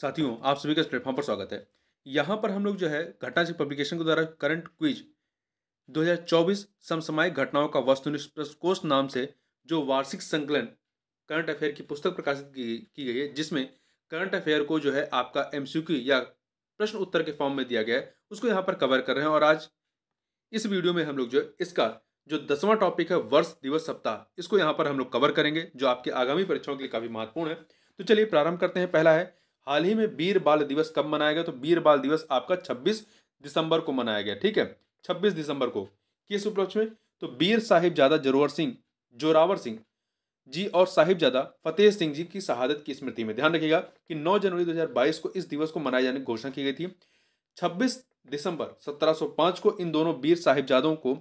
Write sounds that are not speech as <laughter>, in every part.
साथियों आप सभी का इस प्लेटफॉर्म पर स्वागत है यहाँ पर हम लोग जो है घटना से पब्लिकेशन के द्वारा करंट क्विज 2024 समसामयिक घटनाओं का वस्तु कोष नाम से जो वार्षिक संकलन करंट अफेयर की पुस्तक प्रकाशित की, की गई है जिसमें करंट अफेयर को जो है आपका एम या प्रश्न उत्तर के फॉर्म में दिया गया है उसको यहाँ पर कवर कर रहे हैं और आज इस वीडियो में हम लोग जो है इसका जो दसवां टॉपिक है वर्ष दिवस सप्ताह इसको यहाँ पर हम लोग कवर करेंगे जो आपके आगामी परीक्षाओं के लिए काफ़ी महत्वपूर्ण है तो चलिए प्रारंभ करते हैं पहला है हाल ही में वीर बाल दिवस कब मनाया गया तो वीर बाल दिवस आपका छब्बीस दिसंबर को मनाया गया ठीक है छब्बीस दिसंबर को किस उपलक्ष्य में तो वीर जादा जरोवर सिंह जोरावर सिंह जी और साहिब जादा फतेह सिंह जी की शहादत की स्मृति में ध्यान रखिएगा कि 9 जनवरी 2022 को इस दिवस को मनाए जाने की घोषणा की गई थी 26 दिसंबर 1705 को इन दोनों वीर साहिबजादों को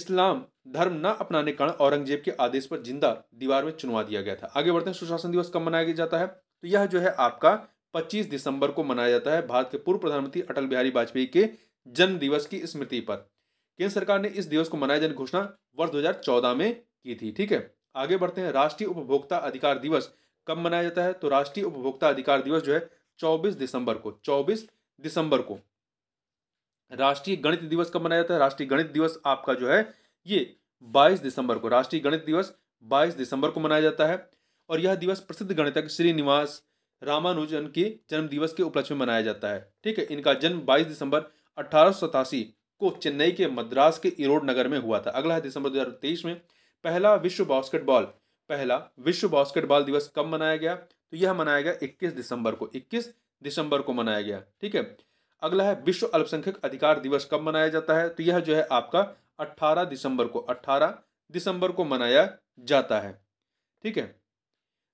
इस्लाम धर्म न अपनाने कारण औरंगजेब के आदेश पर जिंदा दीवार में चुनवा दिया गया था आगे बढ़ते हैं सुशासन दिवस कब मनाया जाता है तो यह जो है आपका 25 दिसंबर को मनाया जाता है भारत के पूर्व प्रधानमंत्री अटल बिहारी वाजपेयी के जन्म दिवस की स्मृति पर केंद्र सरकार ने इस दिवस को मनाए जाने की घोषणा वर्ष दो में की थी ठीक है आगे बढ़ते हैं राष्ट्रीय उपभोक्ता अधिकार दिवस कब मनाया जाता है तो राष्ट्रीय उपभोक्ता अधिकार दिवस जो है चौबीस दिसंबर को चौबीस दिसंबर को राष्ट्रीय गणित दिवस कब मनाया जाता है राष्ट्रीय गणित दिवस आपका जो है ये 22 दिसंबर को राष्ट्रीय गणित दिवस 22 दिसंबर को मनाया जाता है और यह दिवस प्रसिद्ध गणितज्ञ श्रीनिवास रामानुजन के जन्म दिवस के उपलक्ष्य में मनाया जाता है ठीक है इनका जन्म 22 दिसंबर अठारह को चेन्नई के मद्रास के इरोड नगर में हुआ था अगला है दिसंबर 2023 में पहला विश्व बास्केटबॉल पहला विश्व बास्केटबॉल दिवस कब मनाया गया तो यह मनाया गया 21 दिसंबर को 21 दिसंबर को मनाया गया ठीक है अगला है विश्व अल्पसंख्यक अधिकार दिवस कब मनाया जाता है तो यह जो है आपका अट्ठारह दिसंबर को अट्ठारह दिसंबर को मनाया जाता है ठीक है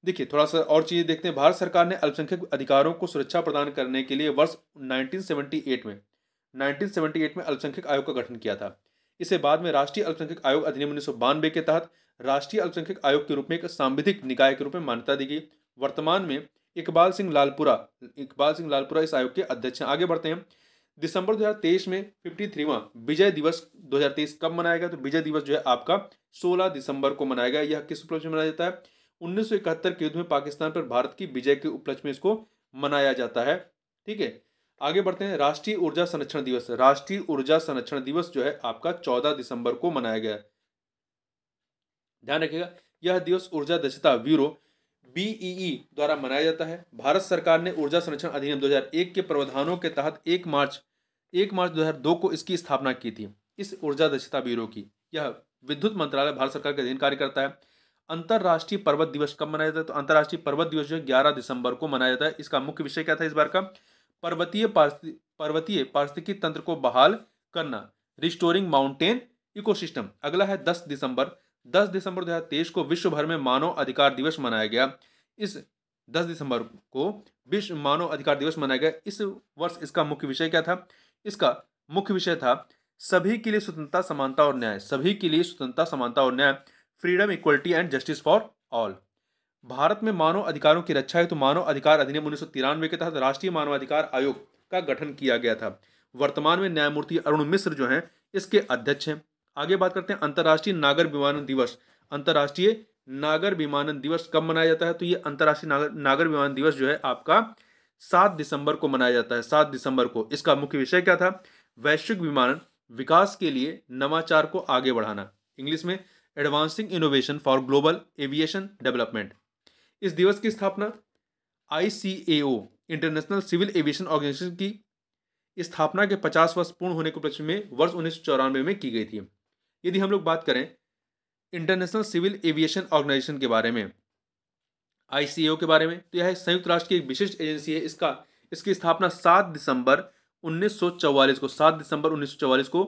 देखिए थोड़ा सा और चीज़ें देखते हैं भारत सरकार ने अल्पसंख्यक अधिकारों को सुरक्षा प्रदान करने के लिए वर्ष 1978 में 1978 में अल्पसंख्यक आयोग का गठन किया था इसे बाद में राष्ट्रीय अल्पसंख्यक आयोग अधिनियम उन्नीस के तहत राष्ट्रीय अल्पसंख्यक आयोग के रूप में एक सांविधिक निकाय के रूप में मान्यता दी गई वर्तमान में इकबाल सिंह लालपुरा इकबाल सिंह लालपुरा इस आयोग के अध्यक्ष हैं आगे बढ़ते हैं दिसंबर 2023 में फिफ्टी थ्रीवा विजय दिवस 2023 कब मनाया गया तो विजय दिवस जो है आपका 16 दिसंबर को मनाया गया यह किस उपलक्ष्य में मनाया जाता है उन्नीस के युद्ध में पाकिस्तान पर भारत की विजय के उपलक्ष्य में इसको मनाया जाता है ठीक है आगे बढ़ते हैं राष्ट्रीय ऊर्जा संरक्षण दिवस राष्ट्रीय ऊर्जा संरक्षण दिवस जो है आपका चौदह दिसंबर को मनाया गया ध्यान रखिएगा यह दिवस ऊर्जा दक्षता ब्यूरो बीईई e e, द्वारा मनाया जाता है भारत सरकार ने ऊर्जा संरक्षण अधिनियम 2001 के प्रावधानों के तहत 1 मार्च 1 मार्च 2002 को इसकी स्थापना की थी इस ऊर्जा दक्षता ब्यूरो की यह विद्युत मंत्रालय भारत सरकार के अधीन कार्य करता है अंतर्राष्ट्रीय पर्वत दिवस कब मनाया जाता है तो अंतर्राष्ट्रीय पर्वत दिवस जो है ग्यारह दिसंबर को मनाया जाता है इसका मुख्य विषय क्या था इस बार का पर्वतीय पर्वतीय पारिस्थितिकी तंत्र को बहाल करना रिस्टोरिंग माउंटेन इकोसिस्टम अगला है दस दिसंबर दस दिसंबर दो हज़ार तेईस को विश्व भर में मानव अधिकार दिवस मनाया गया इस दस दिसंबर को विश्व मानव अधिकार दिवस मनाया गया इस वर्ष इसका मुख्य विषय क्या था इसका मुख्य विषय था सभी के लिए स्वतंत्रता समानता और न्याय सभी के लिए स्वतंत्रता समानता और न्याय freedom equality and justice for all Bharat में मानव अधिकारों की रक्षा हेतु तो मानव अधिकार अधिनियम उन्नीस के तहत राष्ट्रीय मानवाधिकार आयोग का गठन किया गया था वर्तमान में न्यायमूर्ति अरुण मिश्र जो हैं इसके अध्यक्ष हैं आगे बात करते हैं अंतर्राष्ट्रीय नागर विमानन दिवस अंतर्राष्ट्रीय नागर विमानन दिवस कब मनाया जाता है तो ये अंतर्राष्ट्रीय नागर नागर विमानन दिवस जो है आपका सात दिसंबर को मनाया जाता है सात दिसंबर को इसका मुख्य विषय क्या था वैश्विक विमानन विकास के लिए नवाचार को आगे बढ़ाना इंग्लिश में advancing innovation for global aviation development इस दिवस की स्थापना I international civil aviation organisation की स्थापना के 50 वर्ष पूर्ण होने के उपलक्ष्य में वर्ष उन्नीस में की गई थी यदि हम लोग बात करें इंटरनेशनल सिविल एविएशन ऑर्गेनाइजेशन के बारे में आई के बारे में तो यह संयुक्त राष्ट्र की एक विशिष्ट एजेंसी है इसका इसकी स्थापना सात दिसंबर 1944 को सात दिसंबर 1944 को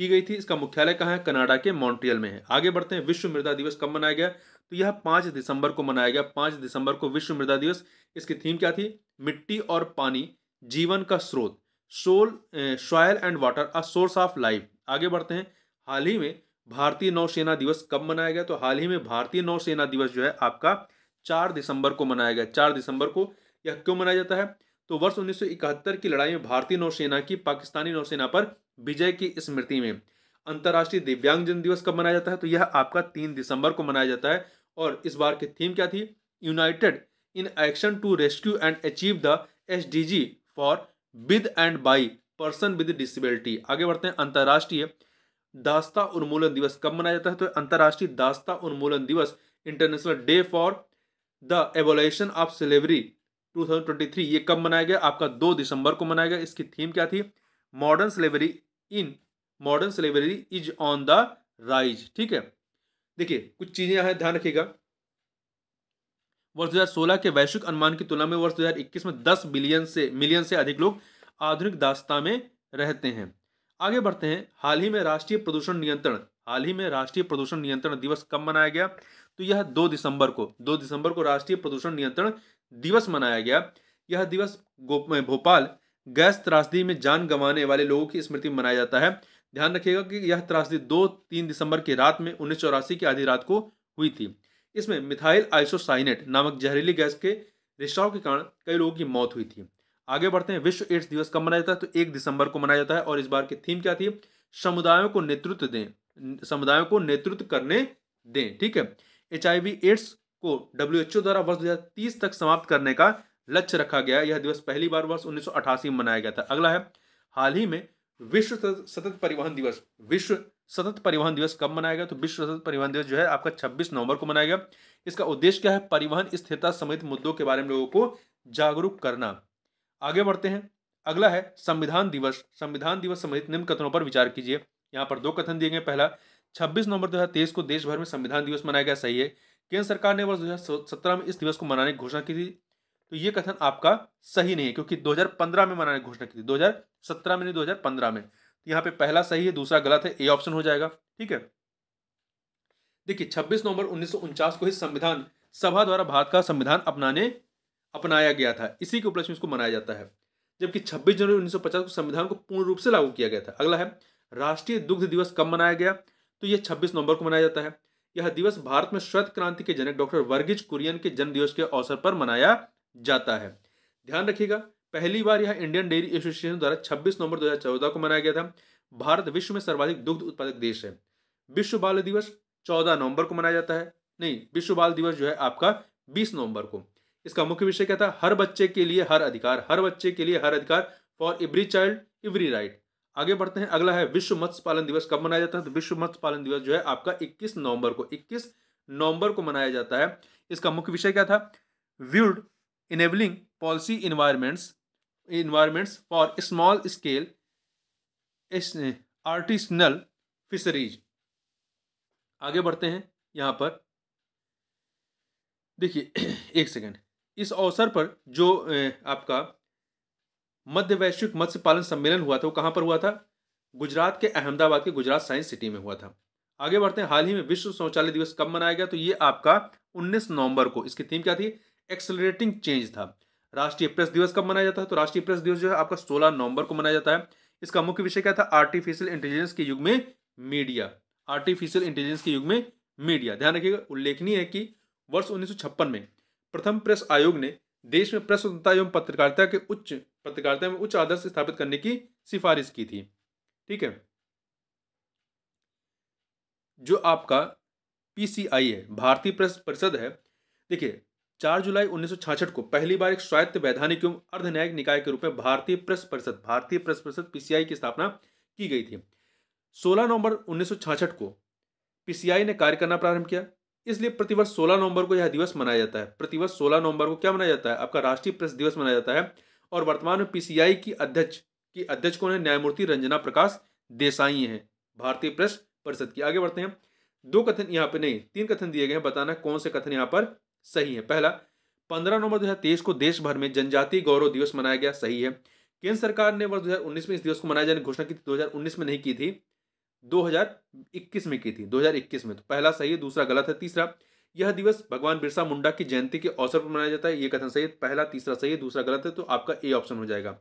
की गई थी इसका मुख्यालय कहाँ है कनाडा के मॉन्ट्रियल में है आगे बढ़ते हैं विश्व मृदा दिवस कब मनाया गया तो यह पाँच दिसंबर को मनाया गया पाँच दिसंबर को विश्व मृदा दिवस इसकी थीम क्या थी मिट्टी और पानी जीवन का स्रोत soil soil and water a source of life आगे बढ़ते हैं हाल ही में भारतीय नौसेना दिवस कब मनाया गया तो हाल ही में भारतीय नौसेना दिवस जो है आपका चार दिसंबर को मनाया गया चार दिसंबर को यह क्यों मनाया जाता है तो वर्ष 1971 की लड़ाई में भारतीय नौसेना की पाकिस्तानी नौसेना पर विजय की स्मृति में अंतर्राष्ट्रीय दिव्यांगजन दिवस कब मनाया जाता है तो यह आपका तीन दिसंबर को मनाया जाता है और इस बार की थीम क्या थी united in action to rescue and achieve the S for with and by person with disability आगे बढ़ते हैं अंतर्राष्ट्रीय दास्ता उन्मूलन दिवस कब मनाया जाता है तो अंतर्राष्ट्रीय दास्ता उन्मूलन दिवस international day for the abolition of slavery 2023 ये कब मनाया गया आपका दो दिसंबर को मनाया गया इसकी थीम क्या थी modern slavery in modern slavery is on the rise ठीक है देखिए कुछ चीज़ें यहाँ ध्यान रखिएगा वर्ष 2016 के वैश्विक अनुमान की तुलना में वर्ष 2021 में 10 बिलियन से मिलियन से अधिक लोग आधुनिक दास्ता में रहते हैं आगे बढ़ते हैं हाल ही में राष्ट्रीय प्रदूषण नियंत्रण हाल ही में राष्ट्रीय प्रदूषण नियंत्रण दिवस कब मनाया गया तो यह दो दिसंबर को दो दिसंबर को राष्ट्रीय प्रदूषण नियंत्रण दिवस मनाया गया यह दिवस भोपाल गैस त्रासदी में जान गंवाने वाले लोगों की स्मृति में मनाया जाता है ध्यान रखिएगा कि यह त्रासदी दो तीन दिसंबर की रात में उन्नीस की आधी रात को हुई थी इसमें मिथाइल आइसोसाइनेट नामक जहरीली गैस के रिसाव के कारण कई लोगों की मौत हुई थी आगे बढ़ते हैं विश्व एड्स दिवस कब मनाया जाता है तो एक दिसंबर को मनाया जाता है और इस बार की थीम क्या थी समुदायों को नेतृत्व दें समुदायों को नेतृत्व करने दें ठीक है एच एड्स को डब्ल्यू द्वारा वर्ष 2030 तक समाप्त करने का लक्ष्य रखा गया यह दिवस पहली बार वर्ष उन्नीस में मनाया गया था अगला है हाल ही में विश्व सतत परिवहन दिवस विश्व सतत परिवहन दिवस कब मनाया गया तो विश्व सतत परिवहन दिवस जो है आपका 26 नवंबर को मनाया गया इसका उद्देश्य क्या है परिवहन स्थिरता समेत मुद्दों के बारे में लोगों को जागरूक करना आगे बढ़ते हैं अगला है संविधान दिवस संविधान दिवस संबंधित निम्न कथनों पर विचार कीजिए यहाँ पर दो कथन दिए गए पहला छब्बीस नवंबर दो को देश भर में संविधान दिवस मनाया गया सही है केंद्र सरकार ने वर्ष दो में इस दिवस को मनाने की घोषणा की थी तो ये कथन आपका सही नहीं है क्योंकि 2015 में मनाने की घोषणा की थी 2017 में नहीं 2015 में तो यहाँ पे पहला सही है दूसरा गलत है ए ऑप्शन हो जाएगा ठीक है देखिए 26 नवंबर उन्नीस को ही संविधान सभा द्वारा भारत का संविधान अपनाने अपनाया गया था इसी के उपलक्ष्य में इसको मनाया जाता है जबकि छब्बीस जनवरी उन्नीस को संविधान को पूर्ण रूप से लागू किया गया था अगला है राष्ट्रीय दुग्ध दिवस कब मनाया गया तो यह छब्बीस नवंबर को मनाया जाता है यह दिवस भारत में श्वेत क्रांति के जनक डॉक्टर वर्गीज कुरियन के जन्म दिवस के अवसर पर मनाया जाता है ध्यान रखिएगा पहली बार यह इंडियन डेयरी एसोसिएशन द्वारा 26 नवंबर 2014 को मनाया गया था भारत विश्व में सर्वाधिक दुग्ध उत्पादक देश है विश्व बाल दिवस 14 नवंबर को मनाया जाता है नहीं विश्व बाल दिवस जो है आपका 20 नवंबर को इसका मुख्य विषय क्या था हर बच्चे के लिए हर अधिकार हर बच्चे के लिए हर अधिकार for every child every right आगे बढ़ते हैं अगला है विश्व मत्स्य पालन दिवस कब मनाया जाता है तो विश्व मत्स्य पालन दिवस जो है आपका 21 नवंबर को 21 नवंबर को मनाया जाता है इसका मुख्य विषय क्या था viewed enabling policy environments environments for small scale artisanal fisheries आगे बढ़ते हैं यहाँ पर देखिए <clears throat> एक सेकेंड इस अवसर पर जो आपका मध्य वैश्विक मत्स्य पालन सम्मेलन हुआ था वो कहाँ पर हुआ था गुजरात के अहमदाबाद के गुजरात साइंस सिटी में हुआ था आगे बढ़ते हैं हाल ही में विश्व शौचालय दिवस कब मनाया गया तो ये आपका 19 नवंबर को इसकी थीम क्या थी एक्सलरेटिंग चेंज था राष्ट्रीय प्रेस दिवस कब मनाया जाता है तो राष्ट्रीय प्रेस दिवस जो है आपका 16 नवंबर को मनाया जाता है इसका मुख्य विषय क्या था आर्टिफिशियल इंटेलिजेंस के युग में मीडिया आर्टिफिशियल इंटेलिजेंस के युग में मीडिया ध्यान रखिएगा उल्लेखनीय है कि वर्ष उन्नीस में प्रथम प्रेस आयोग ने देश में प्रेस स्वतंत्रता एवं पत्रकारिता के उच्च पत्रकारिता में उच्च आदर्श स्थापित करने की सिफारिश की थी ठीक है जो आपका पीसीआई है भारतीय प्रेस परिषद है देखिए चार जुलाई उन्नीस को पहली बार एक स्वायत्त वैधानिक एवं अर्ध न्यायिक निकाय के रूप में भारतीय प्रेस परिषद भारतीय प्रेस परिषद पीसीआई की स्थापना की गई थी 16 नवंबर उन्नीस को पीसीआई ने कार्य करना प्रारंभ किया इसलिए प्रतिवर्ष 16 नवंबर को यह दिवस मनाया जाता है प्रतिवर्ष 16 नवंबर को क्या मनाया जाता है आपका राष्ट्रीय प्रेस दिवस मनाया जाता है और वर्तमान में पीसीआई की अध्यक्ष की अध्यक्ष कौन है न्यायमूर्ति रंजना प्रकाश देसाई हैं भारतीय प्रेस परिषद की आगे बढ़ते हैं दो कथन यहाँ पे नहीं तीन कथन दिए गए हैं बताना कौन से कथन यहाँ पर सही है पहला पंद्रह नवंबर दो हज़ार तेईस को देश भर में जनजातीय गौरव दिवस मनाया गया सही है केंद्र सरकार ने वर्ष 2019 में इस दिवस को मनाए जाने की घोषणा की थी उन्नीस में नहीं की थी 2021 में की थी 2021 में तो पहला सही है दूसरा गलत है तीसरा यह दिवस भगवान बिरसा मुंडा की जयंती के अवसर पर मनाया जाता है ये कथन सही है पहला तीसरा सही है दूसरा गलत है तो आपका ए ऑप्शन हो जाएगा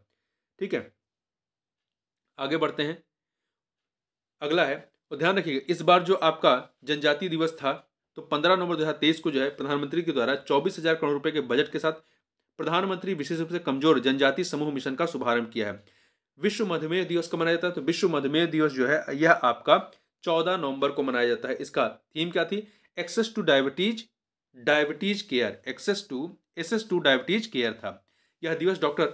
ठीक है आगे बढ़ते हैं अगला है और ध्यान रखिएगा इस बार जो आपका जनजाति दिवस था तो पंद्रह नवंबर दो हज़ार तेईस को जो है प्रधानमंत्री के द्वारा चौबीस हज़ार करोड़ रुपए के बजट के साथ प्रधानमंत्री विशेष रूप से कमजोर जनजाति समूह मिशन का शुभारंभ किया है विश्व मधुमेह दिवस को मनाया जाता है तो विश्व मधुमेह दिवस जो है यह आपका चौदह नवंबर को मनाया जाता है इसका थीम क्या थी access to diabetes diabetes care access to access to diabetes care था यह दिवस doctor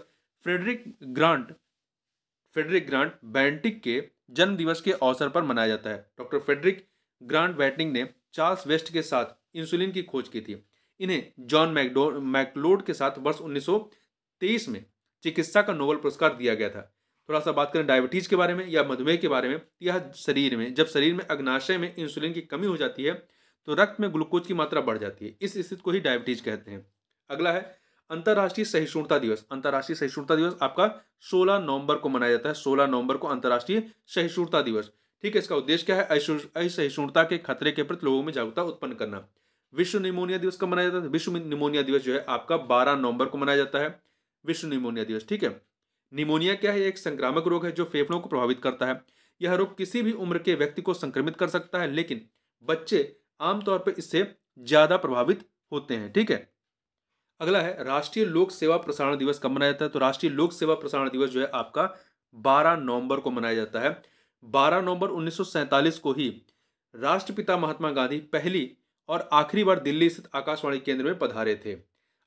Frederick Grant Frederick Grant Banting के जन्म दिवस के अवसर पर मनाया जाता है डॉक्टर फ्रेडरिक ग्रांट बैटिंग ने चार्ल्स वेस्ट के साथ इंसुलिन की खोज की थी इन्हें जॉन मैकडो मैकलोड के साथ वर्ष 1923 में चिकित्सा का नोबल पुरस्कार दिया गया था थोड़ा सा बात करें डायबिटीज के बारे में या मधुमेह के बारे में यह शरीर में जब शरीर में अग्नाशय में इंसुलिन की कमी हो जाती है तो रक्त में ग्लूकोज की मात्रा बढ़ जाती है इस स्थिति को ही डायबिटीज कहते हैं अगला है अंतर्राष्ट्रीय सहिष्णुता दिवस अंतर्राष्ट्रीय सहिष्णुता दिवस आपका 16 नवंबर को मनाया जाता है 16 नवंबर को अंतर्राष्ट्रीय सहिष्णुता दिवस ठीक है इसका उद्देश्य क्या है असहिष्णुता के खतरे के प्रति लोगों में जागरूकता उत्पन्न करना विश्व निमोनिया दिवस कब मनाया जाता है विश्व निमोनिया दिवस जो है आपका बारह नवंबर को मनाया जाता है विश्व निमोनिया दिवस ठीक है निमोनिया क्या है एक संक्रामक रोग है जो फेफड़ों को प्रभावित करता है यह रोग किसी भी उम्र के व्यक्ति को संक्रमित कर सकता है लेकिन बच्चे आमतौर पर इससे ज़्यादा प्रभावित होते हैं ठीक है अगला है राष्ट्रीय लोक सेवा प्रसारण दिवस कब मनाया जाता है तो राष्ट्रीय लोक सेवा प्रसारण दिवस जो है आपका 12 नवंबर को मनाया जाता है 12 नवंबर उन्नीस को ही राष्ट्रपिता महात्मा गांधी पहली और आखिरी बार दिल्ली स्थित आकाशवाणी केंद्र में पधारे थे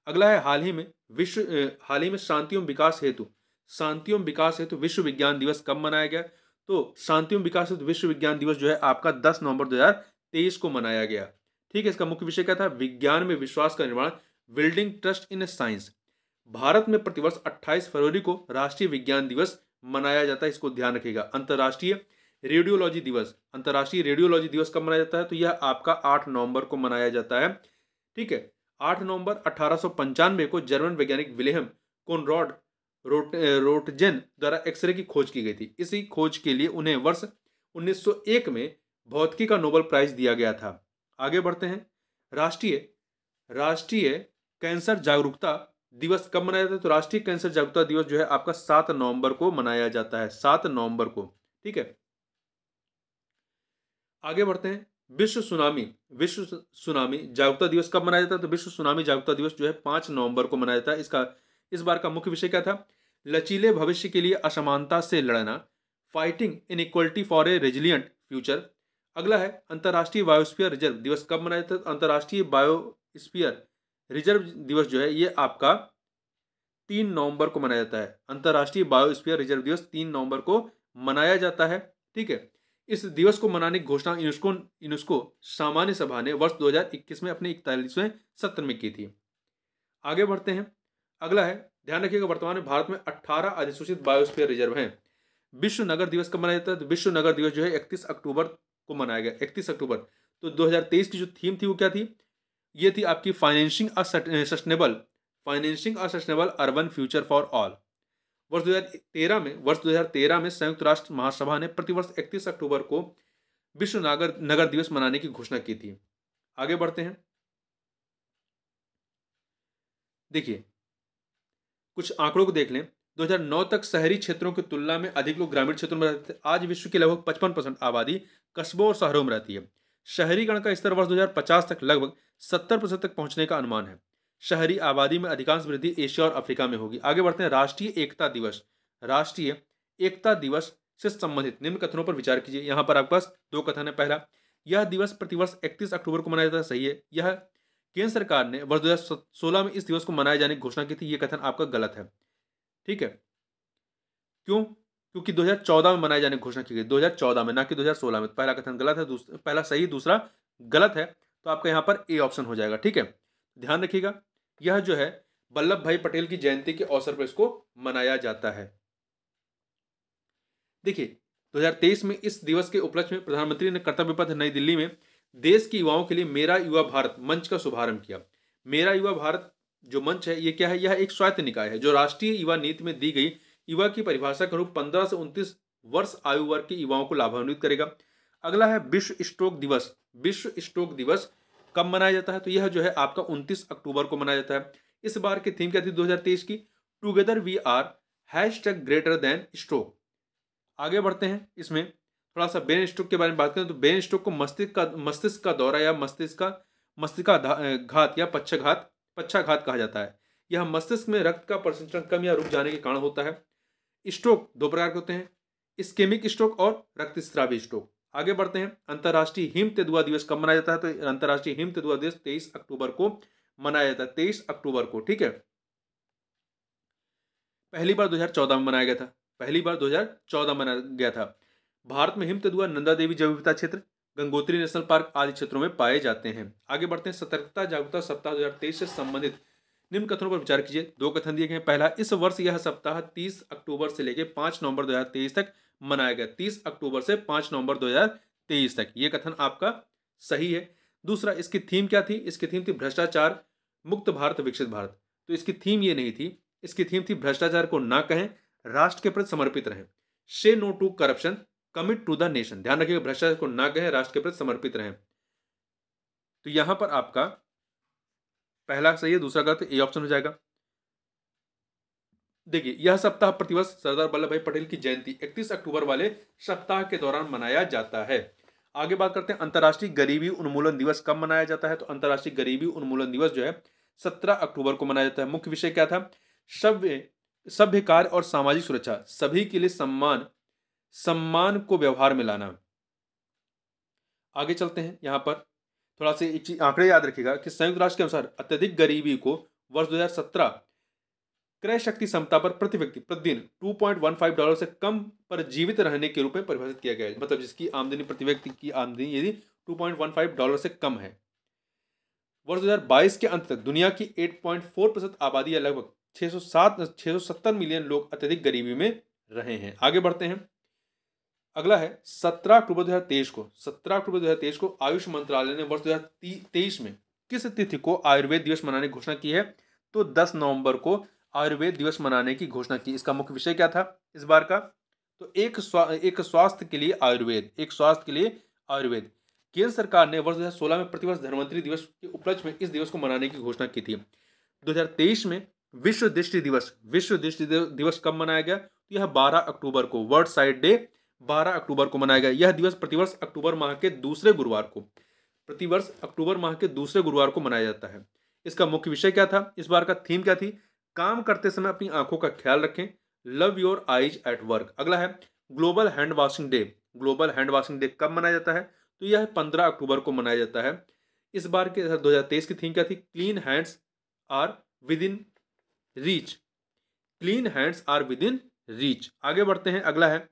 अगला है हाल ही में विश्व हाल ही में शांति एवं विकास हेतु शांति एवं विकास हेतु विश्व विज्ञान दिवस कब मनाया गया तो शांति एवं विकास हेतु विश्व विज्ञान दिवस जो है आपका दस नवंबर दो तेईस को मनाया गया ठीक है इसका मुख्य विषय क्या था विज्ञान में विश्वास का निर्माण building trust in science Bharat में प्रतिवर्ष 28 फरवरी को राष्ट्रीय विज्ञान दिवस मनाया जाता है इसको ध्यान रखिएगा अंतर्राष्ट्रीय रेडियोलॉजी दिवस अंतर्राष्ट्रीय रेडियोलॉजी दिवस कब मनाया जाता है तो यह आपका आठ नवंबर को मनाया जाता है ठीक है आठ नवंबर अठारह को जर्मन वैज्ञानिक विलेहम कोनरॉड रोट रोटजेन द्वारा एक्सरे की खोज की गई थी इसी खोज के लिए उन्हें वर्ष 1901 में भौतिकी का नोबल प्राइज दिया गया था आगे बढ़ते हैं राष्ट्रीय राष्ट्रीय कैंसर जागरूकता दिवस कब मनाया जाता है तो राष्ट्रीय कैंसर जागरूकता दिवस जो है आपका सात नवंबर को मनाया जाता है सात नवंबर को ठीक है आगे बढ़ते हैं विश्व सुनामी विश्व सुनामी जागरूकता दिवस कब मनाया जाता है तो विश्व सुनामी जागरूकता दिवस जो है पांच नवंबर को मनाया जाता है इसका इस बार का मुख्य विषय क्या था लचीले भविष्य के लिए असमानता से लड़ना fighting inequality for a resilient future अगला है अंतर्राष्ट्रीय बायोस्पियर रिजर्व दिवस कब मनाया जाता है अंतर्राष्ट्रीय बायोस्पियर रिजर्व दिवस जो है ये आपका तीन नवंबर को मनाया जाता है अंतर्राष्ट्रीय बायोस्पियर रिजर्व दिवस तीन नवंबर को मनाया जाता है ठीक है इस दिवस को मनाने की घोषणा यूनेस्को यूनेस्को सामान्य सभा ने वर्ष 2021 में अपने इकतालीसवें सत्र में की थी आगे बढ़ते हैं अगला है ध्यान रखिएगा वर्तमान में भारत में 18 अधिसूचित बायोस्फीयर रिजर्व हैं विश्व नगर दिवस कब मनाया जाता है तो विश्व नगर दिवस जो है 31 अक्टूबर को मनाया गया इकतीस अक्टूबर तो 2023 की जो थीम थी वो क्या थी ये थी आपकी financing a sustainable financing a sustainable urban future for all वर्ष 2013 में वर्ष 2013 में संयुक्त राष्ट्र महासभा ने प्रतिवर्ष 31 अक्टूबर को विश्व नागर नगर दिवस मनाने की घोषणा की थी आगे बढ़ते हैं देखिए कुछ आंकड़ों को देख लें 2009 तक शहरी क्षेत्रों की तुलना में अधिक लोग ग्रामीण क्षेत्रों में रहते थे आज विश्व की लगभग 55 परसेंट आबादी कस्बों और शहरों में रहती है शहरीकरण का स्तर वर्ष 2050 तक लगभग 70 प्रतिशत तक पहुंचने का अनुमान है शहरी आबादी में अधिकांश वृद्धि एशिया और अफ्रीका में होगी आगे बढ़ते हैं राष्ट्रीय एकता दिवस राष्ट्रीय एकता दिवस से संबंधित निम्न कथनों पर विचार कीजिए यहाँ पर आपके पास दो कथन है पहला यह दिवस प्रतिवर्ष 31 अक्टूबर को मनाया जाता है सही है यह केंद्र सरकार ने वर्ष दो में इस दिवस को मनाए जाने की घोषणा की थी ये कथन आपका गलत है ठीक है क्यों क्योंकि 2014 में मनाए जाने की घोषणा की गई 2014 में ना कि 2016 में पहला कथन गलत है पहला सही दूसरा गलत है तो आपका यहाँ पर ए ऑप्शन हो जाएगा ठीक है ध्यान रखिएगा यह जो है वल्लभ भाई पटेल की जयंती के अवसर पर इसको मनाया जाता है देखिए 2023 में इस दिवस के उपलक्ष्य में प्रधानमंत्री ने कर्तव्य पथ नई दिल्ली में देश के युवाओं के लिए मेरा युवा भारत मंच का शुभारंभ किया मेरा युवा भारत जो मंच है ये क्या है यह एक स्वायत्त निकाय है जो राष्ट्रीय युवा नीति में दी गई युवा की परिभाषा के अनुरूप पंद्रह से उनतीस वर्ष आयु वर्ग के युवाओं को लाभान्वित करेगा अगला है विश्व स्ट्रोक दिवस विश्व स्ट्रोक दिवस कब मनाया जाता है तो यह जो है आपका 29 अक्टूबर को मनाया जाता है इस बार की थीम क्या थी 2023 की together we are hash tag greater than stroke आगे बढ़ते हैं इसमें थोड़ा सा बेन स्ट्रोक के बारे में बात करें तो बेन स्ट्रोक को मस्तिष्क का मस्तिष्क का दौरा या मस्तिष्क का मस्तिष्क घात या पक्षघात पक्षाघात कहा जाता है यह मस्तिष्क में रक्त का प्रसंचरण कम या रुक जाने के कारण होता है स्ट्रोक दो प्रकार के होते हैं स्केमिक स्ट्रोक और रक्तस्रावी स्ट्रोक आगे बढ़ते हैं अंतर्राष्ट्रीय हिम तेदुआ दिवस कब मनाया जाता है तो अंतर्राष्ट्रीय हिम तेदुआ दिवस तेईस अक्टूबर को मनाया जाता है तेईस अक्टूबर को ठीक है पहली बार 2014 में मनाया गया था पहली बार 2014 में मनाया गया था भारत में हिम तेदुआ नंदा देवी जैविविता क्षेत्र गंगोत्री नेशनल पार्क आदि क्षेत्रों में पाए जाते हैं आगे बढ़ते हैं सतर्कता जागरूकता सप्ताह 2023 से संबंधित निम्न कथनों पर विचार कीजिए दो कथन दिए गए पहला इस वर्ष यह सप्ताह 30 अक्टूबर से लेकर 5 नवंबर 2023 तक मनाया गया 30 अक्टूबर से 5 नवंबर 2023 तक ये कथन आपका सही है दूसरा इसकी थीम क्या थी इसकी थीम थी भ्रष्टाचार मुक्त भारत विकसित भारत तो इसकी थीम ये नहीं थी इसकी थीम थी भ्रष्टाचार को ना कहें राष्ट्र के प्रति समर्पित रहें say no to corruption commit to the nation ध्यान रखिएगा भ्रष्टाचार को ना कहें राष्ट्र के प्रति समर्पित रहें तो यहां पर आपका पहला सही है दूसरा गलत ए ऑप्शन हो जाएगा देखिए यह सप्ताह प्रतिवर्ष सरदार वल्लभ भाई पटेल की जयंती 31 अक्टूबर वाले सप्ताह के दौरान मनाया जाता है आगे बात करते हैं अंतर्राष्ट्रीय गरीबी उन्मूलन दिवस कब मनाया जाता है तो अंतर्राष्ट्रीय गरीबी उन्मूलन दिवस जो है सत्रह अक्टूबर को मनाया जाता है मुख्य विषय क्या था सभ्य सभ्य कार्य और सामाजिक सुरक्षा सभी के लिए सम्मान सम्मान को व्यवहार में लाना आगे चलते हैं यहां पर थोड़ा सा एक चीज आंकड़े याद रखिएगा कि संयुक्त राष्ट्र के अनुसार अत्यधिक गरीबी को वर्ष 2017 क्रय शक्ति क्षमता पर प्रति व्यक्ति प्रतिदिन 2.15 डॉलर से कम पर जीवित रहने के रूप में परिभाषित किया गया है मतलब जिसकी आमदनी प्रति व्यक्ति की आमदनी यदि 2.15 डॉलर से कम है वर्ष 2022 के अंत तक दुनिया की 8.4 प्रतिशत आबादी या लगभग 607 670 मिलियन लोग अत्यधिक गरीबी में रहे हैं आगे बढ़ते हैं अगला है 17 अक्टूबर 2023 को 17 अक्टूबर 2023 को आयुष मंत्रालय ने वर्ष 2023 में किस तिथि को आयुर्वेद दिवस मनाने की घोषणा की है तो 10 नवंबर को आयुर्वेद दिवस मनाने की घोषणा की इसका मुख्य विषय क्या था इस बार का तो एक स्वा, एक स्वास्थ्य के लिए आयुर्वेद एक स्वास्थ्य के लिए आयुर्वेद केंद्र सरकार ने वर्ष 2016 में प्रतिवर्ष धनवंतरी दिवस के उपलक्ष्य में इस दिवस को मनाने की घोषणा की थी 2023 में विश्व दृष्टि दिवस विश्व दृष्टि दिवस कब मनाया गया तो यह 12 अक्टूबर को वर्ल्ड साइड डे बारह अक्टूबर को मनाया गया यह दिवस प्रतिवर्ष अक्टूबर माह के दूसरे गुरुवार को प्रतिवर्ष अक्टूबर माह के दूसरे गुरुवार को मनाया जाता है इसका मुख्य विषय क्या था इस बार का थीम क्या थी काम करते समय अपनी आंखों का ख्याल रखें love your eyes at work अगला है global hand washing day global hand washing day कब मनाया जाता है तो यह पंद्रह अक्टूबर को मनाया जाता है इस बार के दो हज़ार तेईस की थीम क्या थी clean hands are within reach clean hands are within reach आगे बढ़ते हैं अगला है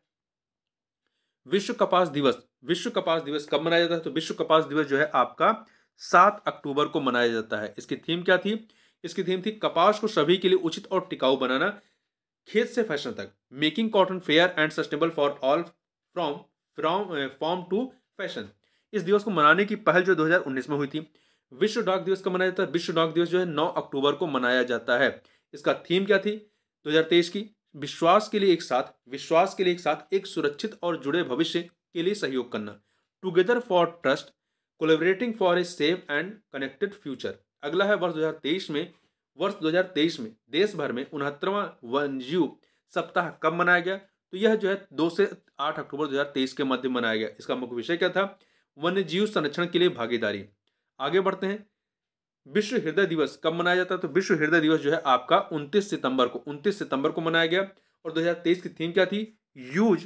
विश्व कपास दिवस विश्व कपास दिवस कब मनाया जाता है तो विश्व कपास दिवस जो है आपका सात अक्टूबर को मनाया जाता है इसकी थीम क्या थी इसकी थीम थी कपास को सभी के लिए उचित और टिकाऊ बनाना खेत से फैशन तक making cotton fair and sustainable for all from from farm to fashion इस दिवस को मनाने की पहल जो 2019 में हुई थी विश्व डाक दिवस का मनाया जाता है विश्व डाक दिवस जो है 9 अक्टूबर को मनाया जाता है इसका थीम क्या थी 2023 की विश्वास के लिए एक साथ विश्वास के लिए एक साथ एक सुरक्षित और जुड़े भविष्य के लिए सहयोग करना together for trust collaborating for a safe and connected future अगला है वर्ष 2023 में वर्ष 2023 में देश भर में उनहत्तरवां जीव सप्ताह कब मनाया गया तो यह जो है दो से आठ अक्टूबर 2023 के मध्य मनाया गया इसका मुख्य विषय क्या था वन्य जीव संरक्षण के लिए भागीदारी आगे बढ़ते हैं विश्व हृदय दिवस कब मनाया जाता है तो विश्व हृदय दिवस जो है आपका 29 सितंबर को 29 सितंबर को मनाया गया और 2023 की थीम क्या थी use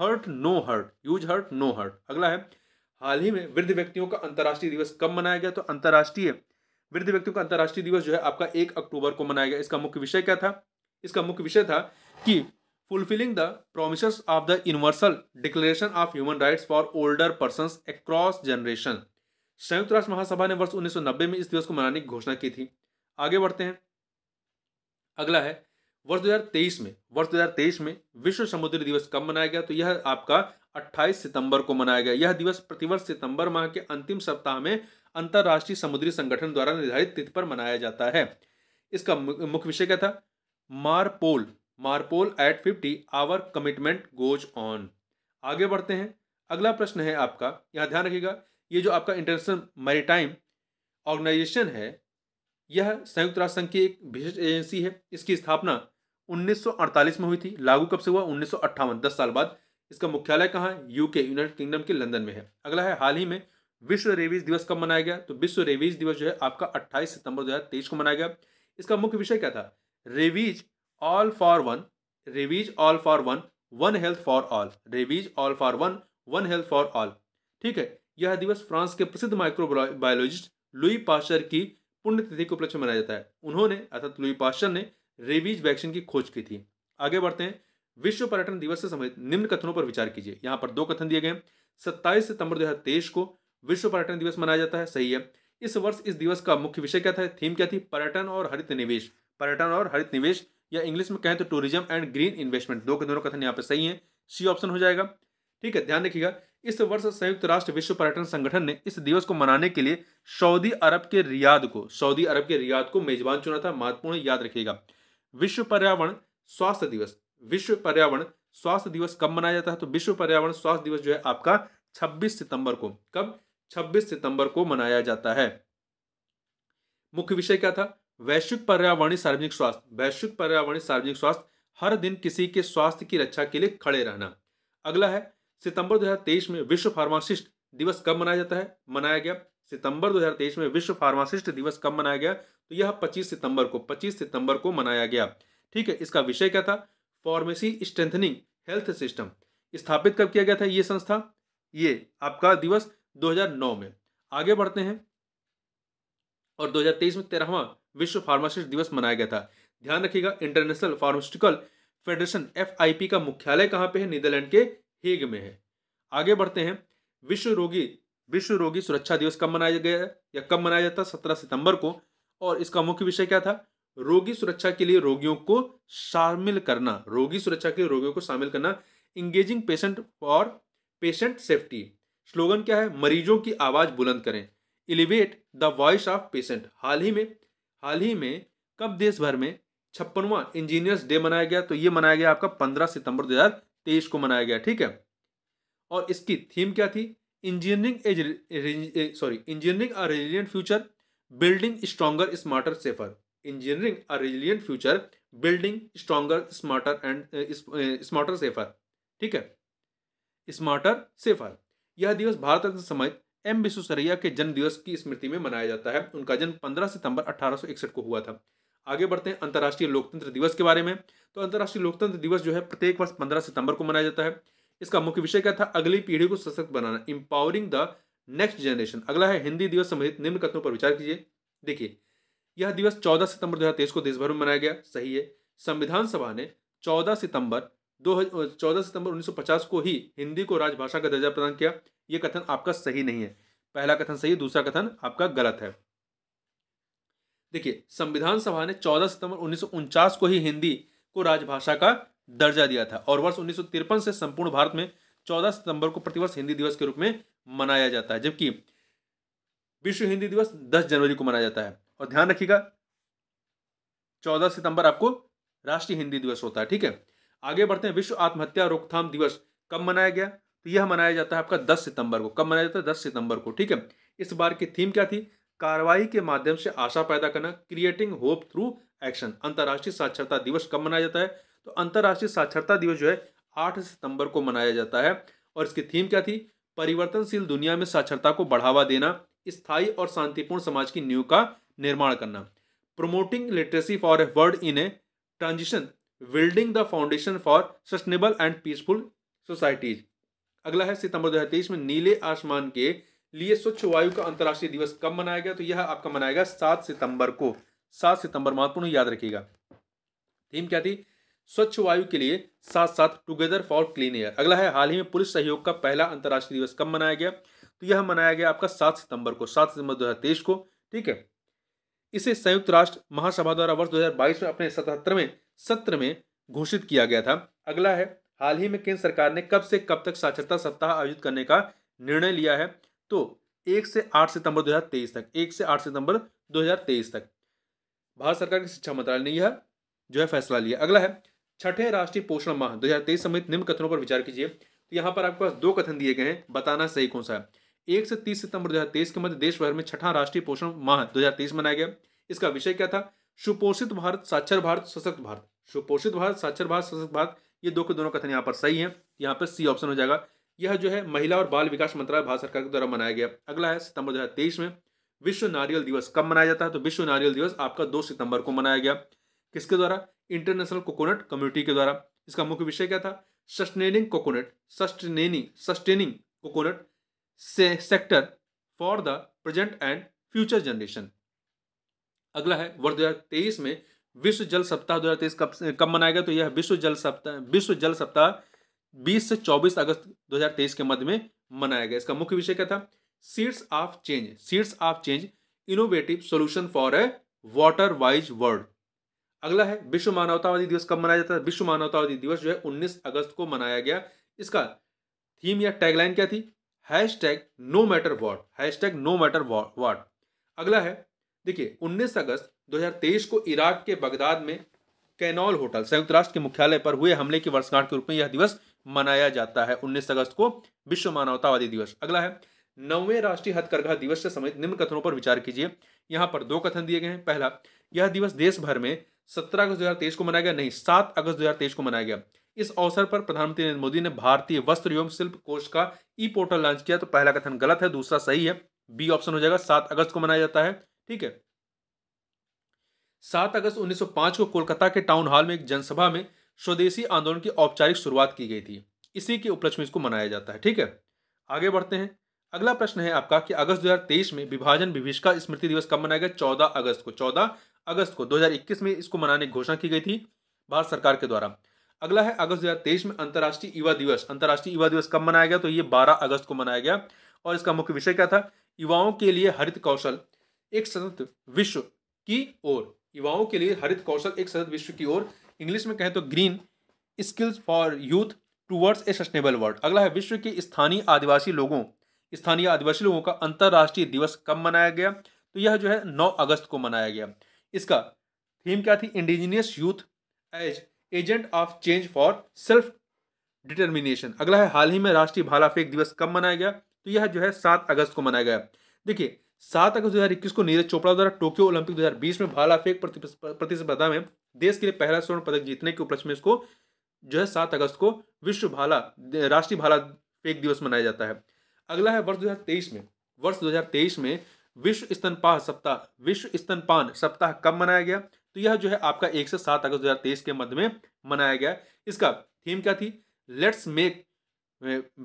heart know heart use heart know heart अगला है हाल ही में वृद्ध व्यक्तियों का अंतर्राष्ट्रीय दिवस कब मनाया गया तो अंतर्राष्ट्रीय वृद्ध व्यक्तियों का अंतर्राष्ट्रीय दिवस जो है आपका एक अक्टूबर को मनाया गया इसका मुख्य विषय क्या था इसका मुख्य विषय था कि fulfilling the promise of the universal declaration of human rights for older person across generation संयुक्त राष्ट्र महासभा ने वर्ष 1990 में इस दिवस को मनाने की घोषणा की थी आगे बढ़ते हैं अगला है वर्ष 2023 में वर्ष 2023 में विश्व समुद्री दिवस कब मनाया गया तो यह आपका 28 सितंबर को मनाया गया यह दिवस प्रतिवर्ष सितंबर माह के अंतिम सप्ताह में अंतर्राष्ट्रीय समुद्री संगठन द्वारा निर्धारित तिथि पर मनाया जाता है इसका मुख्य विषय क्या था MARPOL MARPOL at fifty our commitment goes on आगे बढ़ते हैं अगला प्रश्न है आपका यहाँ ध्यान रखिएगा ये जो आपका इंटरनेशनल मैरीटाइम ऑर्गेनाइजेशन है यह संयुक्त राष्ट्र संघ की एक विशिष्ट एजेंसी है इसकी स्थापना 1948 में हुई थी लागू कब से हुआ उन्नीस दस साल बाद इसका मुख्यालय कहाँ यूके यूनाइटेड किंगडम के लंदन में है अगला है हाल ही में विश्व रेवीज दिवस कब मनाया गया तो विश्व रेवीज दिवस जो है आपका अट्ठाईस सितंबर 2023 को मनाया गया इसका मुख्य विषय क्या था rabies all for one rabies all for one one health for all rabies all for one one health for all ठीक है यह दिवस फ्रांस के प्रसिद्ध माइक्रोबायोलॉजिस्ट लुई पाशर की पुण्यतिथि के उपलक्ष्य मनाया जाता है उन्होंने अर्थात लुई पाशर ने रेबीज वैक्सीन की खोज की थी आगे बढ़ते हैं विश्व पर्यटन दिवस से संबंधित निम्न कथनों पर विचार कीजिए यहाँ पर दो कथन दिए गए सत्ताईस सितंबर दो को विश्व पर्यटन दिवस मनाया जाता है सही है इस वर्ष इस दिवस का मुख्य विषय क्या था थीम क्या थी पर्यटन और हरित निवेश पर्यटन और हरित निवेश या इंग्लिश में कहें तो टूरिज्म एंड ग्रीन इन्वेस्टमेंट दो दोनों कथन यहाँ पे सही है सी ऑप्शन हो जाएगा ठीक है ध्यान रखिएगा इस वर्ष संयुक्त राष्ट्र विश्व पर्यटन संगठन ने इस दिवस को मनाने के लिए सऊदी अरब के रियाद को सऊदी अरब के रियाद को मेजबान चुना था महत्वपूर्ण याद रखिएगा विश्व पर्यावरण स्वास्थ्य दिवस विश्व पर्यावरण स्वास्थ्य दिवस कब मनाया जाता है तो विश्व पर्यावरण स्वास्थ्य दिवस जो है आपका 26 सितंबर को कब 26 सितंबर को मनाया जाता है मुख्य विषय क्या था वैश्विक पर्यावरणीय सार्वजनिक स्वास्थ्य वैश्विक पर्यावरणीय सार्वजनिक स्वास्थ्य हर दिन किसी के स्वास्थ्य की रक्षा के लिए खड़े रहना अगला है सितंबर 2023 में विश्व फार्मासिस्ट दिवस कब मनाया जाता है मनाया गया सितंबर 2023 में विश्व फार्मासिस्ट दिवस कब मनाया गया तो यह 25 सितंबर को 25 सितंबर को मनाया गया ठीक है इसका विषय क्या था फार्मेसी स्ट्रेंथनिंग हेल्थ सिस्टम स्थापित कब किया गया था ये संस्था ये आपका दिवस दो में आगे बढ़ते हैं और दो में तेरहवा विश्व फार्मासिस्ट दिवस मनाया गया था ध्यान रखिएगा इंटरनेशनल फार्मास्यूटिकल फेडरेशन एफ का मुख्यालय कहाँ पे है नीदरलैंड के हेग में है आगे बढ़ते हैं विश्व रोगी विश्व रोगी सुरक्षा दिवस कब मनाया गया या कब मनाया जाता सत्रह सितंबर को और इसका मुख्य विषय क्या था रोगी सुरक्षा के लिए रोगियों को शामिल करना रोगी सुरक्षा के लिए रोगियों को शामिल करना engaging patient for patient safety slogan क्या है मरीजों की आवाज़ बुलंद करें elevate the voice of patient हाल ही में हाल ही में कब देश भर में छप्पनवा इंजीनियर्स डे मनाया गया तो ये मनाया गया आपका पंद्रह सितंबर दो हज़ार तेईस को मनाया गया ठीक है और इसकी थीम क्या थी engineering as sorry engineering a resilient future building stronger smarter safer engineering a resilient future building stronger smarter and smarter safer ठीक है स्मार्टर सेफर यह दिवस भारत रत्न समेत एम विश्वसरैया के जन्म दिवस की स्मृति में मनाया जाता है उनका जन्म 15 सितंबर अठारह को हुआ था आगे बढ़ते हैं अंतर्राष्ट्रीय लोकतंत्र दिवस के बारे में तो अंतर्राष्ट्रीय लोकतंत्र दिवस जो है प्रत्येक वर्ष पंद्रह सितंबर को मनाया जाता है इसका मुख्य विषय क्या था अगली पीढ़ी को सशक्त बनाना इम्पावरिंग द नेक्स्ट जनरेशन अगला है हिंदी दिवस संबंधित निम्न कथनों पर विचार कीजिए देखिए यह दिवस 14 सितंबर 2023 को देशभर में मनाया गया सही है संविधान सभा ने 14 सितंबर दो चौदह सितंबर 1950 को ही हिंदी को राजभाषा का दर्जा प्रदान किया यह कथन आपका सही नहीं है पहला कथन सही है दूसरा कथन आपका गलत है देखिए संविधान सभा ने 14 सितंबर उन्नीस को ही हिंदी को राजभाषा का दर्जा दिया था और वर्ष उन्नीस से संपूर्ण भारत में 14 सितंबर को प्रतिवर्ष हिंदी दिवस के रूप में मनाया जाता है जबकि विश्व हिंदी दिवस 10 जनवरी को मनाया जाता है और ध्यान रखिएगा 14 सितंबर आपको राष्ट्रीय हिंदी दिवस होता है ठीक है आगे बढ़ते हैं विश्व आत्महत्या रोकथाम दिवस कब मनाया गया तो यह मनाया जाता है आपका दस सितंबर को कब मनाया जाता है दस सितंबर को ठीक है इस बार की थीम क्या थी कार्रवाई के माध्यम से आशा पैदा करना क्रिएटिंग होप थ्रू एक्शन अंतर्राष्ट्रीय साक्षरता दिवस कब मनाया जाता है तो अंतर्राष्ट्रीय साक्षरता दिवस जो है आठ सितंबर को मनाया जाता है और इसकी थीम क्या थी परिवर्तनशील दुनिया में साक्षरता को बढ़ावा देना स्थायी और शांतिपूर्ण समाज की नींव का निर्माण करना promoting literacy for a world in a transition building the foundation for sustainable and peaceful societies अगला है सितंबर 2023 में नीले आसमान के लिए स्वच्छ वायु का अंतर्राष्ट्रीय दिवस कब मनाया गया तो यह आपका मनाया गया सात सितंबर को सात सितंबर महत्वपूर्ण याद रखिएगा थीम क्या थी स्वच्छ वायु के लिए साथ साथ टुगेदर फॉर क्लीन एयर अगला है हाल ही में पुलिस सहयोग का पहला अंतर्राष्ट्रीय दिवस कब मनाया गया तो यह मनाया गया आपका सात सितंबर को सात सितंबर दो को ठीक है इसे संयुक्त राष्ट्र महासभा द्वारा वर्ष दो में अपने सतहत्तरवें सत्र में घोषित किया गया था अगला है हाल ही में केंद्र सरकार ने कब से कब तक साक्षरता सप्ताह आयोजित करने का निर्णय लिया है तो एक से आठ सितंबर 2023 तक एक से आठ सितंबर 2023 तक भारत सरकार के शिक्षा मंत्रालय ने यह जो है फैसला लिया अगला है छठे राष्ट्रीय पोषण माह 2023 समेत निम्न कथनों पर विचार कीजिए तो यहाँ पर आपके पास दो कथन दिए गए हैं बताना सही कौन सा है एक से तीस सितंबर 2023 के मध्य देश भर में छठा राष्ट्रीय पोषण माह 2023 मनाया गया इसका विषय क्या था सुपोषित भारत साक्षर भारत सशक्त भारत सुपोषित भारत साक्षर भारत सशक्त भारत ये दो के दोनों कथन यहाँ पर सही है यहाँ पर सी ऑप्शन हो जाएगा यह जो है महिला और बाल विकास मंत्रालय भारत सरकार के द्वारा मनाया गया अगला है सितंबर दो में विश्व नारियल दिवस कब मनाया जाता है तो विश्व नारियल दिवस आपका दो सितंबर को मनाया गया किसके द्वारा इंटरनेशनल कोकोनट कम्युनिटी के द्वारा इसका मुख्य विषय क्या था sustaining coconut sustaining sustaining coconut से sector for the present and future generation अगला है वर्ष दो में विश्व जल सप्ताह दो कब कब मनाया गया तो यह विश्व जल सप्ताह विश्व जल सप्ताह 20 से 24 अगस्त 2023 के मध्य में मनाया गया इसका मुख्य विषय क्या था seeds of change seeds of change innovative solution for a water wise world अगला है विश्व मानवतावादी दिवस कब मनाया जाता है विश्व मानवतावादी दिवस जो है 19 अगस्त को मनाया गया इसका थीम या टैगलाइन क्या थी hash tag no matter what hash tag no matter what अगला है देखिए 19 अगस्त 2023 को इराक के बगदाद में कैनॉल होटल संयुक्त राष्ट्र के मुख्यालय पर हुए हमले की वर्षगांठ के रूप में यह दिवस मनाया जाता है 19 अगस्त को विश्व मानवतावादी दिवस अगला है नौवे राष्ट्रीय हथकरघा दिवस से समेत निम्न कथनों पर विचार कीजिए यहाँ पर दो कथन दिए गए हैं पहला यह दिवस देश भर में सत्रह अगस्त दो को मनाया गया नहीं सात अगस्त दो को मनाया गया इस अवसर पर प्रधानमंत्री नरेंद्र मोदी ने भारतीय वस्त्र एवं शिल्प कोष का ई पोर्टल लॉन्च किया तो पहला कथन गलत है दूसरा सही है बी ऑप्शन हो जाएगा सात अगस्त को मनाया जाता है ठीक है सात अगस्त 1905 को कोलकाता के टाउन हॉल में एक जनसभा में स्वदेशी आंदोलन की औपचारिक शुरुआत की गई थी इसी के उपलक्ष्य में इसको मनाया जाता है ठीक है आगे बढ़ते हैं अगला प्रश्न है आपका कि अगस्त 2023 में विभाजन विभिषका स्मृति दिवस कब मनाया गया चौदह अगस्त को चौदह अगस्त को 2021 में इसको मनाने की घोषणा की गई थी भारत सरकार के द्वारा अगला है अगस्त 2023 में अंतर्राष्ट्रीय युवा दिवस अंतर्राष्ट्रीय युवा दिवस कब मनाया गया तो ये 12 अगस्त को मनाया गया और इसका मुख्य विषय क्या था युवाओं के लिए हरित कौशल एक सतत विश्व की ओर युवाओं के लिए हरित कौशल एक सतत विश्व की ओर इंग्लिश में कहें तो green skills for youth towards a sustainable world अगला है विश्व के स्थानीय आदिवासी लोगों स्थानीय आदिवासी लोगों का अंतर्राष्ट्रीय दिवस कब मनाया गया तो यह जो है 9 अगस्त को मनाया गया इसका थीम क्या थी indigenous youth as agent of change for self determination अगला है हाल ही में राष्ट्रीय भाला फेंक दिवस कब मनाया गया तो यह जो है सात अगस्त को मनाया गया देखिए सात अगस्त 2021 को नीरज चोपड़ा द्वारा टोक्यो ओलंपिक 2020 में भाला फेंक प्रतिस्पर्धा में देश के लिए पहला स्वर्ण पदक जीतने के उपलक्ष्य में इसको जो है सात अगस्त को विश्व भाला राष्ट्रीय भाला फेंक दिवस मनाया जाता है अगला है वर्ष 2023 में वर्ष 2023 में विश्व स्तनपान सप्ताह विश्व स्तनपान सप्ताह कब मनाया गया तो यह जो है आपका एक से सात अगस्त तेईस के मध्य में मनाया गया इसका थीम क्या थी let's make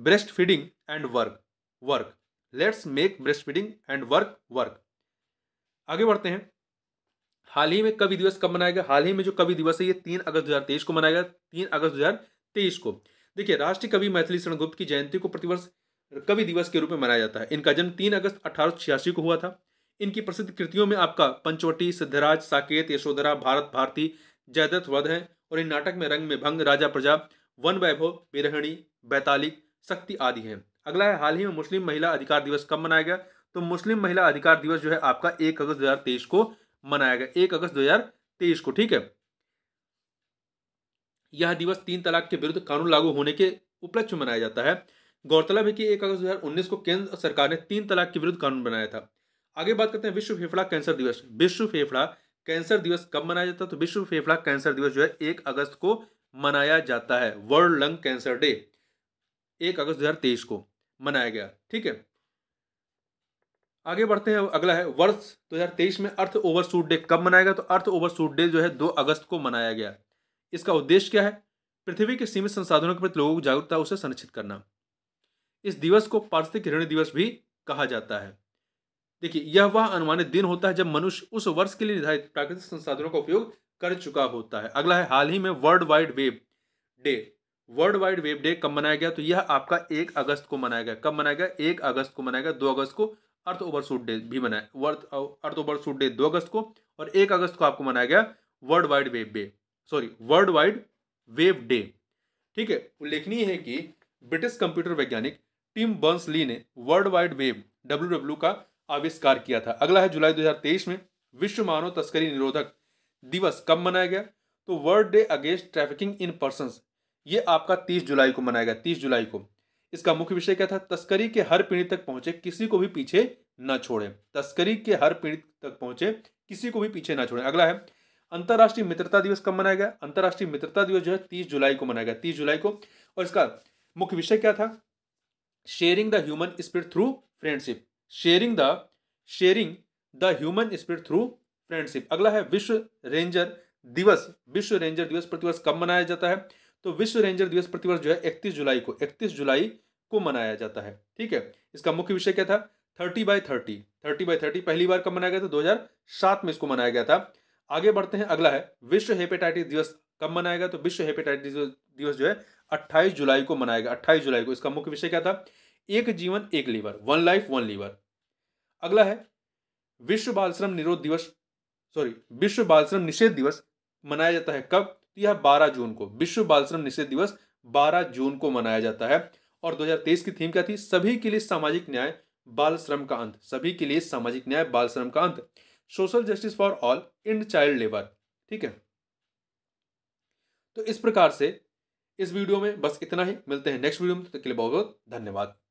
breast feeding and work work let's make breast feeding and work work आगे बढ़ते हैं हाल ही में कवि दिवस कब मनाया गया हाल ही में जो कवि दिवस है ये तीन अगस्त 2023 को मनाया गया तीन अगस्त 2023 को देखिए राष्ट्रीय कवि मैथिली शरण गुप्त की जयंती को प्रतिवर्ष कवि दिवस के रूप में मनाया जाता है इनका जन्म तीन अगस्त अठारह को हुआ था इनकी प्रसिद्ध कृतियों में आपका पंचवटी सिद्धराज साकेत यशोधरा भारत भारती जयदत्त वध है और इन नाटक में रंग में भंग राजा प्रजा वन वैभव बिरहणी बैतालिक शक्ति आदि हैं अगला है हाल ही में मुस्लिम महिला अधिकार दिवस कब मनाया गया तो मुस्लिम महिला अधिकार दिवस जो है आपका एक अगस्त दो को मनाया गया एक अगस्त दो को ठीक है यह दिवस तीन तलाक के विरुद्ध कानून लागू होने के उपलक्ष्य में मनाया जाता है गौरतलब है कि एक अगस्त 2019 को केंद्र सरकार ने तीन तलाक के विरुद्ध कानून बनाया था आगे बात करते हैं विश्व फेफड़ा कैंसर दिवस विश्व फेफड़ा कैंसर दिवस कब मनाया जाता है तो विश्व फेफड़ा कैंसर दिवस जो है एक अगस्त को मनाया जाता है वर्ल्ड लंग कैंसर डे एक अगस्त दो को मनाया गया ठीक है आगे बढ़ते हैं अगला है वर्ष 2023 में अर्थ ओवरशूट डे कब मनाया गया तो अर्थ ओवरशूट डे जो है 2 अगस्त को मनाया गया इसका उद्देश्य क्या है पृथ्वी के सीमित संसाधनों के प्रति लोगों की जागरूकता उसे संरक्षित करना इस दिवस को पारिस्थितिक ऋण दिवस भी कहा जाता है देखिए यह वह अनुमानित दिन होता है जब मनुष्य उस वर्ष के लिए निर्धारित प्राकृतिक संसाधनों का उपयोग कर चुका होता है अगला है हाल ही में world wide web day world wide web day कब मनाया गया तो यह आपका एक अगस्त को मनाया गया कब मनाया गया एक अगस्त को मनाया गया दो अगस्त को अर्थ ओवरशूट डे भी मनाया अर्थ अर्थ डे दो अगस्त को और एक अगस्त को आपको मनाया गया world wide web day sorry world wide web day ठीक है उल्लेखनीय है कि ब्रिटिश कंप्यूटर वैज्ञानिक टिम बंस ली ने वर्ल्ड वाइड वेब डब्ल्यू का आविष्कार किया था अगला है जुलाई 2023 में विश्व मानव तस्करी निरोधक दिवस कब मनाया गया तो world day against trafficking in person ये आपका तीस जुलाई को मनाया गया तीस जुलाई को इसका मुख्य विषय क्या था तस्करी के हर पीढ़ी तक पहुंचे किसी को भी पीछे न छोड़े तस्करी के हर पीढ़ी तक पहुंचे किसी को भी पीछे ना छोड़े अगला है अंतर्राष्ट्रीय मित्रता दिवस कब मनाया गया अंतर्राष्ट्रीय मित्रता दिवस जो है तीस जुलाई को मनाया गया तीस जुलाई को और इसका मुख्य विषय क्या था sharing the human spirit through friendship sharing the sharing the human spirit through friendship अगला है विश्व रेंजर दिवस विश्व रेंजर दिवस प्रतिवर्ष कब मनाया जाता है तो विश्व रेंजर दिवस प्रतिवर्ष जो है इकतीस जुलाई को इकतीस जुलाई को मनाया जाता है ठीक है इसका मुख्य विषय क्या था thirty by thirty thirty by thirty पहली बार कब मनाया गया था दो हजार सात में इसको मनाया गया था आगे बढ़ते हैं अगला है विश्व हेपेटाइटिस दिवस कब मनाया गया तो विश्व हेपेटाइटिस दिवस जो है अट्ठाईस जुलाई को मनाया गया अट्ठाईस जुलाई को इसका मुख्य विषय क्या था एक जीवन एक liver one life one liver अगला है विश्व बाल श्रम निरोध दिवस सॉरी विश्व बाल श्रम निषेध दिवस मनाया जाता है कब तो यह 12 जून को विश्व बाल श्रम निषेध दिवस 12 जून को मनाया जाता है और 2023 की थीम क्या थी सभी के लिए सामाजिक न्याय बाल श्रम का अंत सभी के लिए सामाजिक न्याय बाल श्रम का अंत social justice for all end child labour ठीक है तो इस प्रकार से इस वीडियो में बस इतना ही मिलते हैं नेक्स्ट वीडियो में तो के लिए बहुत बहुत धन्यवाद